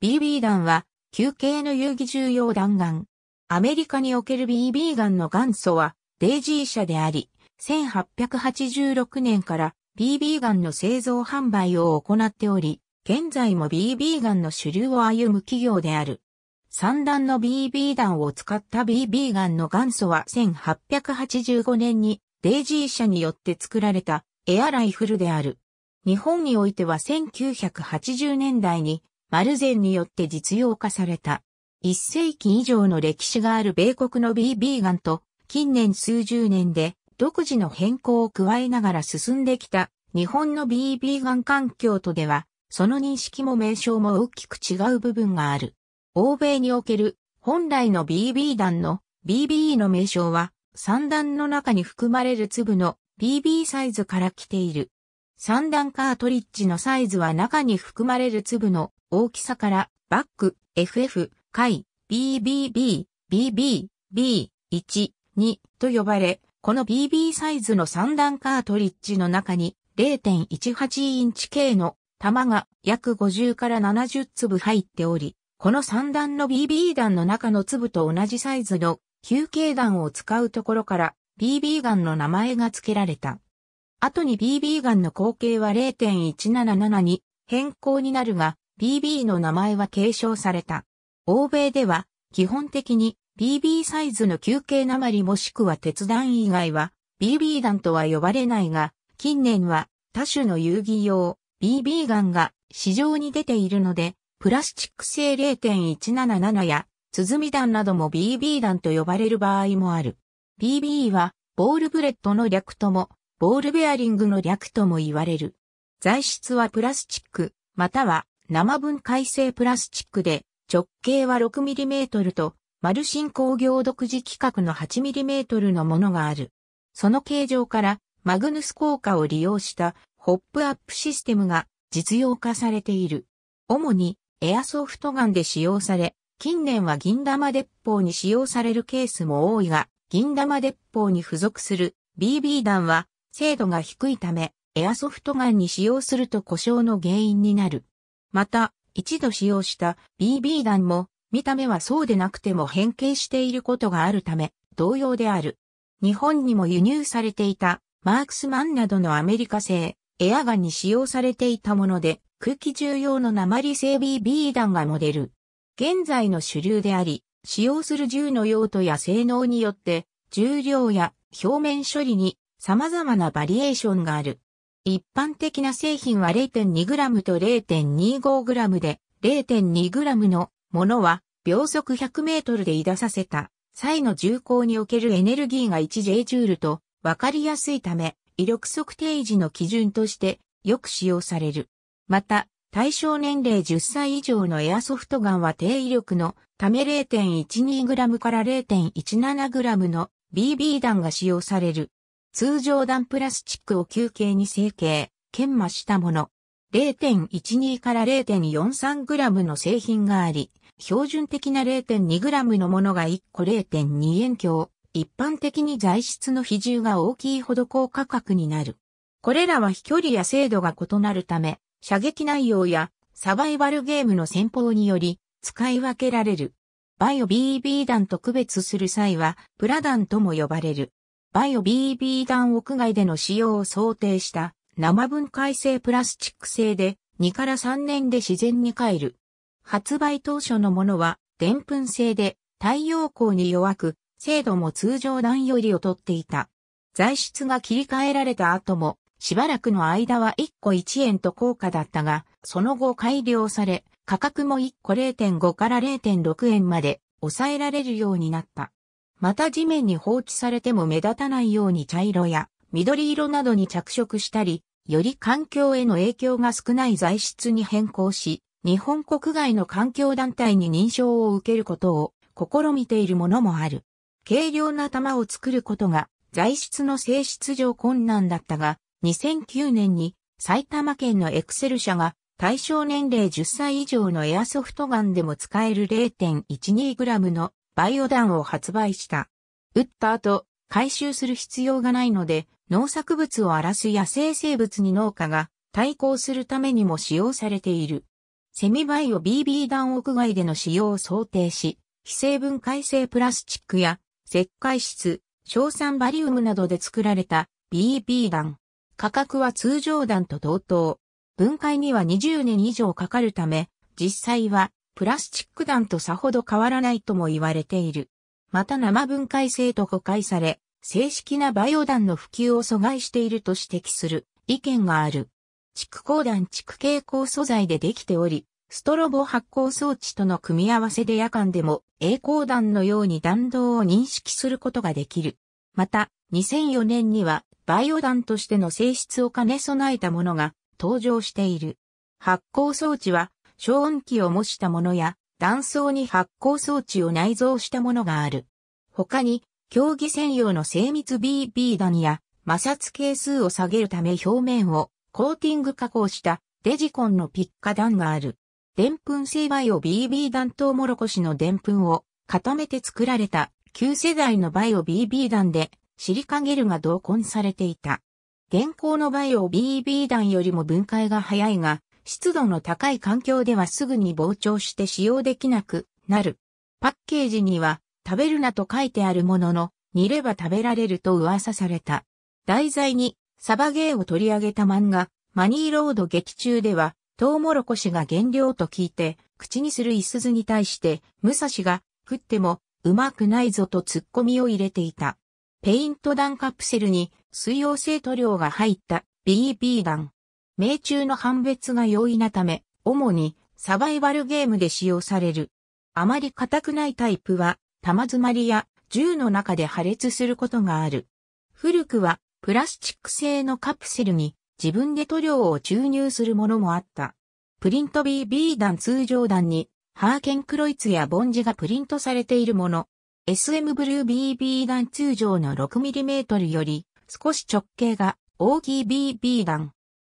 BB 弾は、球形の遊戯重要弾丸。アメリカにおける BB 弾の元祖は、デイジー社であり、1886年から BB 弾の製造販売を行っており、現在も BB 弾の主流を歩む企業である。三弾の BB 弾を使った BB 弾の元祖は1885年にデイジー社によって作られたエアライフルである。日本においては1980年代にマルゼンによって実用化された。1世紀以上の歴史がある米国の BB ガンと、近年数十年で独自の変更を加えながら進んできた日本の BB ガン環境とでは、その認識も名称も大きく違う部分がある。欧米における本来の BB 弾の BBE の名称は、三段の中に含まれる粒の BB サイズから来ている。三段カートリッジのサイズは中に含まれる粒の大きさから、バック、FF、回、BBB、BB、B、1、2と呼ばれ、この BB サイズの3段カートリッジの中に0.18インチ径の弾が約50から70粒入っており、この3段の BB 弾の中の粒と同じサイズの球形弾を使うところから BB 弾の名前が付けられた。後に BB 弾の口径は0.177に変更になるが、BB の名前は継承された。欧米では、基本的に BB サイズの球形鉛もしくは鉄弾以外は BB 弾とは呼ばれないが、近年は多種の遊戯用 BB ガンが市場に出ているので、プラスチック製0.177や鼓弾なども BB 弾と呼ばれる場合もある。BB はボールブレットの略とも、ボールベアリングの略とも言われる。材質はプラスチック、または生分解性プラスチックで、直径は 6mm と、丸新工業独自規格の 8mm のものがある。その形状から、マグヌス効果を利用したホップアップシステムが実用化されている。主にエアソフトガンで使用され、近年は銀玉鉄砲に使用されるケースも多いが、銀玉鉄砲に付属する BB 弾は精度が低いため、エアソフトガンに使用すると故障の原因になる。また、一度使用した BB 弾も、見た目はそうでなくても変形していることがあるため、同様である。日本にも輸入されていた、マークスマンなどのアメリカ製、エアガンに使用されていたもので、空気重用の鉛製 BB 弾がモデル。現在の主流であり、使用する銃の用途や性能によって、重量や表面処理に様々なバリエーションがある。一般的な製品は 0.2g と 0.25g で、0.2g のものは秒速 100m で移打させた際の重工におけるエネルギーが 1J と分かりやすいため、威力測定時の基準としてよく使用される。また、対象年齢10歳以上のエアソフトガンは低威力のため 0.12g から 0.17g の BB 弾が使用される。通常段プラスチックを球形に成形、研磨したもの。0.12から 0.43g の製品があり、標準的な 0.2g のものが1個0.2円強。一般的に材質の比重が大きいほど高価格になる。これらは飛距離や精度が異なるため、射撃内容やサバイバルゲームの戦法により使い分けられる。バイオ BB 弾と区別する際は、プラ弾とも呼ばれる。バイオ BB 弾屋外での使用を想定した生分解性プラスチック製で2から3年で自然に帰る。発売当初のものは、でんぷん製で、太陽光に弱く、精度も通常弾より劣っていた。材質が切り替えられた後も、しばらくの間は1個1円と高価だったが、その後改良され、価格も1個0.5から0.6円まで抑えられるようになった。また地面に放置されても目立たないように茶色や緑色などに着色したり、より環境への影響が少ない材質に変更し、日本国外の環境団体に認証を受けることを試みているものもある。軽量な玉を作ることが材質の性質上困難だったが、2009年に埼玉県のエクセル社が対象年齢10歳以上のエアソフトガンでも使える 0.12g のバイオ弾を発売した。撃った後、回収する必要がないので、農作物を荒らす野生生物に農家が対抗するためにも使用されている。セミバイオ BB 弾屋外での使用を想定し、非成分解性プラスチックや石灰質、硝酸バリウムなどで作られた BB 弾。価格は通常弾と同等。分解には20年以上かかるため、実際はプラスチック弾とさほど変わらないとも言われている。また生分解性と誤解され、正式なバイオ弾の普及を阻害していると指摘する意見がある。蓄光弾蓄蛍光素材でできており、ストロボ発光装置との組み合わせで夜間でも栄光弾のように弾道を認識することができる。また、2004年にはバイオ弾としての性質を兼ね備えたものが登場している。発光装置は消音器を模したものや、断層に発光装置を内蔵したものがある。他に、競技専用の精密 BB 弾や、摩擦係数を下げるため表面をコーティング加工したデジコンのピッカ弾がある。でんぷん製バイオ BB 弾とウもろこしのでんぷんを固めて作られた旧世代のバイオ BB 弾でシリカゲルが同梱されていた。現行のバイオ BB 弾よりも分解が早いが、湿度の高い環境ではすぐに膨張して使用できなくなる。パッケージには食べるなと書いてあるものの、煮れば食べられると噂された。題材にサバゲーを取り上げた漫画、マニーロード劇中では、トウモロコシが原料と聞いて、口にするイスズに対して、武蔵が食ってもうまくないぞと突っ込みを入れていた。ペイント弾カプセルに水溶性塗料が入った BB 弾。命中の判別が容易なため、主にサバイバルゲームで使用される。あまり硬くないタイプは、玉詰まりや銃の中で破裂することがある。古くは、プラスチック製のカプセルに自分で塗料を注入するものもあった。プリント BB 弾通常弾に、ハーケンクロイツやボンジがプリントされているもの。SM ブルー BB 弾通常の 6mm より少し直径が大きい BB 弾。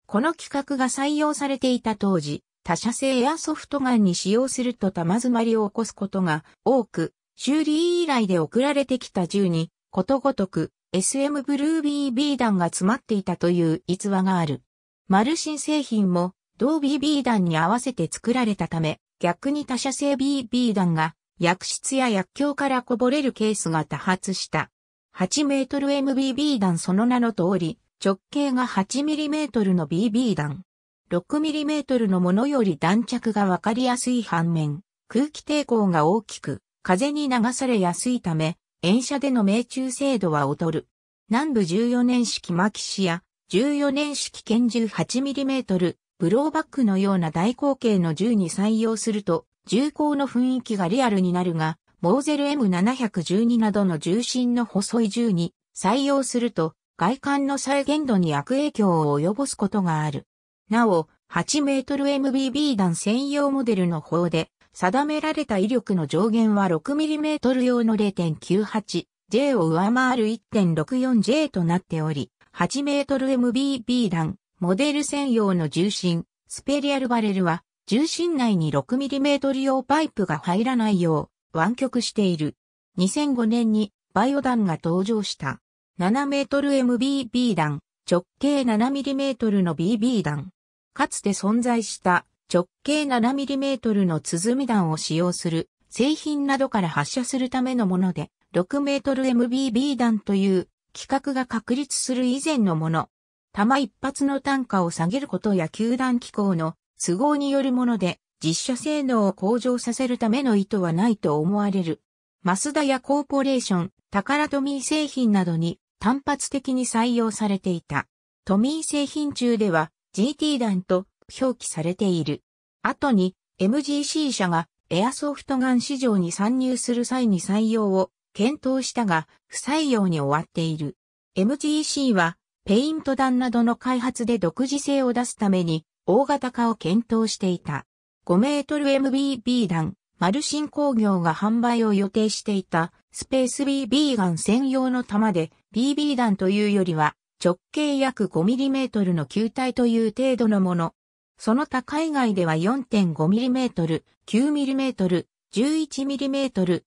この規格が採用されていた当時、他社製エアソフトガンに使用すると弾詰まりを起こすことが多く、修理依頼で送られてきた銃に、ことごとく SM ブルービー BB 弾が詰まっていたという逸話がある。マルシン製品も同 BB 弾に合わせて作られたため、逆に他社製 BB 弾が薬室や薬莢からこぼれるケースが多発した。8メートル MBB 弾その名の通り、直径が 8mm の BB 弾。6mm のものより弾着がわかりやすい反面、空気抵抗が大きく、風に流されやすいため、遠射での命中精度は劣る。南部14年式マキシや14年式拳銃 8mm ブローバックのような大口径の銃に採用すると銃口の雰囲気がリアルになるが、モーゼル M712 などの重心の細い銃に採用すると外観の再現度に悪影響を及ぼすことがある。なお、8メートル MBB 弾専用モデルの方で、定められた威力の上限は6トル用の 0.98J を上回る 1.64J となっており、8メートル MBB 弾、モデル専用の重心、スペリアルバレルは、重心内に6トル用パイプが入らないよう、湾曲している。2005年にバイオ弾が登場した。7メートル MBB 弾、直径7ミリメートルの BB 弾。かつて存在した直径7ミリメートルの鼓弾を使用する製品などから発射するためのもので、6メートル MBB 弾という規格が確立する以前のもの。弾一発の単価を下げることや球団機構の都合によるもので、実射性能を向上させるための意図はないと思われる。マスダやコーポレーション、タカラトミー製品などに単発的に採用されていた。トミー製品中では GT 弾と表記されている。後に MGC 社がエアソフトガン市場に参入する際に採用を検討したが不採用に終わっている。MGC はペイント弾などの開発で独自性を出すために大型化を検討していた。5メートル MBB 弾、マルシン工業が販売を予定していたスペース BB ガン専用の弾で BB 弾というよりは、直径約 5mm の球体という程度のもの。その他海外では 4.5mm、9mm、11mm、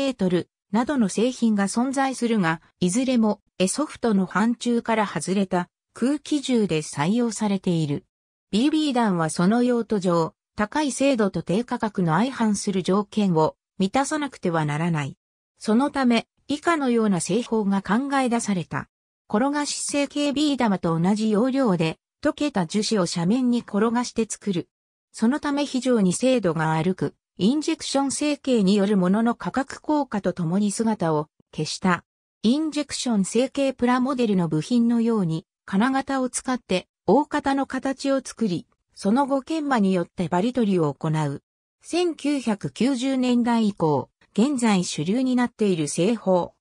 13mm などの製品が存在するが、いずれもエソフトの範疇から外れた空気銃で採用されている。BB 弾はその用途上、高い精度と低価格の相反する条件を満たさなくてはならない。そのため、以下のような製法が考え出された。転がし成形ビー玉と同じ要領で、溶けた樹脂を斜面に転がして作る。そのため非常に精度が悪く、インジェクション成形によるものの価格効果とともに姿を消した。インジェクション成形プラモデルの部品のように、金型を使って大型の形を作り、その後研磨によってバリ取りを行う。1990年代以降、現在主流になっている製法。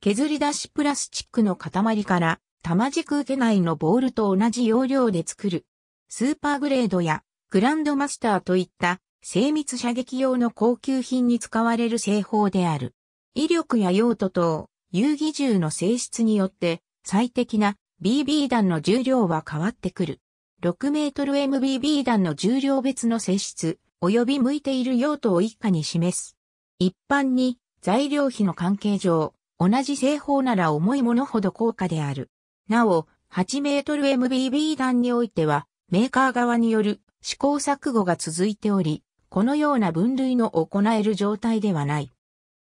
削り出しプラスチックの塊から玉軸受け内のボールと同じ要領で作る。スーパーグレードやグランドマスターといった精密射撃用の高級品に使われる製法である。威力や用途等、遊技銃の性質によって最適な BB 弾の重量は変わってくる。6メートル MBB 弾の重量別の性質、及び向いている用途を一下に示す。一般に材料費の関係上、同じ製法なら重いものほど高価である。なお、8メートル MBB 弾においては、メーカー側による試行錯誤が続いており、このような分類の行える状態ではない。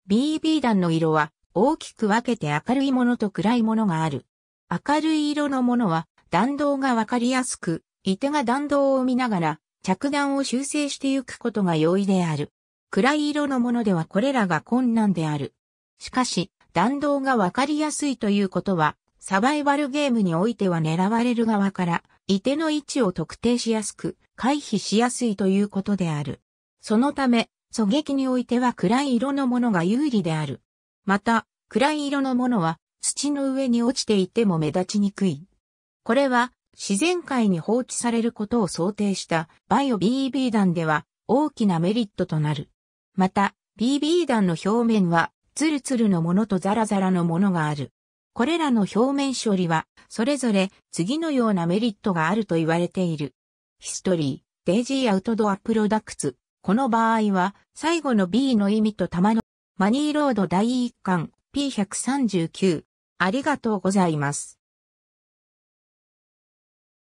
BB 弾の色は大きく分けて明るいものと暗いものがある。明るい色のものは弾道がわかりやすく、射手が弾道を見ながら着弾を修正していくことが容易である。暗い色のものではこれらが困難である。しかし、弾道がわかりやすいということは、サバイバルゲームにおいては狙われる側から、射手の位置を特定しやすく、回避しやすいということである。そのため、狙撃においては暗い色のものが有利である。また、暗い色のものは、土の上に落ちていても目立ちにくい。これは、自然界に放置されることを想定したバイオ BB 弾では大きなメリットとなる。また、BB 弾の表面は、ツルツルのものとザラザラのものがある。これらの表面処理は、それぞれ次のようなメリットがあると言われている。ヒストリー、デイジーアウトドアプロダクツ。この場合は、最後の B の意味と玉のマニーロード第1巻 P139。ありがとうございます。